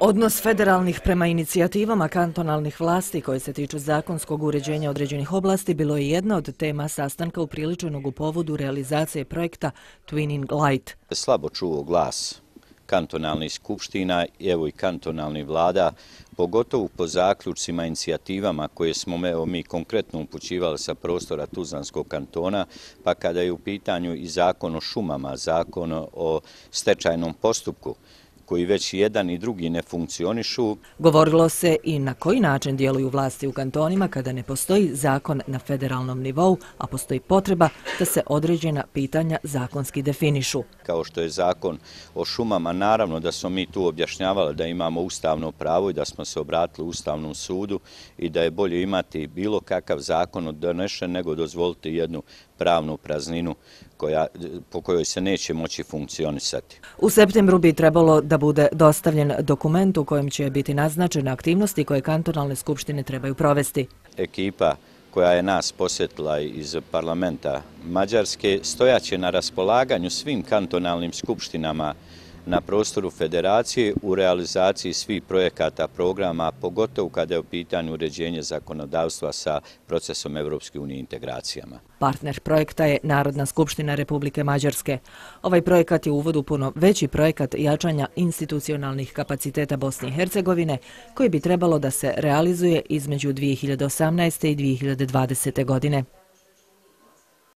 Odnos federalnih prema inicijativama kantonalnih vlasti koje se tiču zakonskog uređenja određenih oblasti bilo je jedna od tema sastanka upriličenog u povodu realizacije projekta Twinning Light. Slabo čuo glas kantonalnih skupština, evo i kantonalnih vlada, pogotovo po zaključcima inicijativama koje smo mi konkretno upućivali sa prostora Tuzanskog kantona, pa kada je u pitanju i zakon o šumama, zakon o stečajnom postupku, koji već jedan i drugi ne funkcionišu. Govorilo se i na koji način dijeluju vlasti u kantonima kada ne postoji zakon na federalnom nivou, a postoji potreba da se određena pitanja zakonski definišu. Kao što je zakon o šumama, naravno da smo mi tu objašnjavali da imamo ustavno pravo i da smo se obratili ustavnom sudu i da je bolje imati bilo kakav zakon od donešen nego dozvoliti jednu pravnu prazninu po kojoj se neće moći funkcionisati. U septembru bi trebalo da bude dostavljen dokument u kojem će biti naznačene aktivnosti koje kantonalne skupštine trebaju provesti. Ekipa koja je nas posjetila iz parlamenta Mađarske stojaće na raspolaganju svim kantonalnim skupštinama na prostoru federacije u realizaciji svih projekata, programa, pogotovo kada je u pitanju uređenje zakonodavstva sa procesom Evropske unije integracijama. Partner projekta je Narodna skupština Republike Mađarske. Ovaj projekat je uvodu puno veći projekat jačanja institucionalnih kapaciteta Bosne i Hercegovine, koji bi trebalo da se realizuje između 2018. i 2020. godine.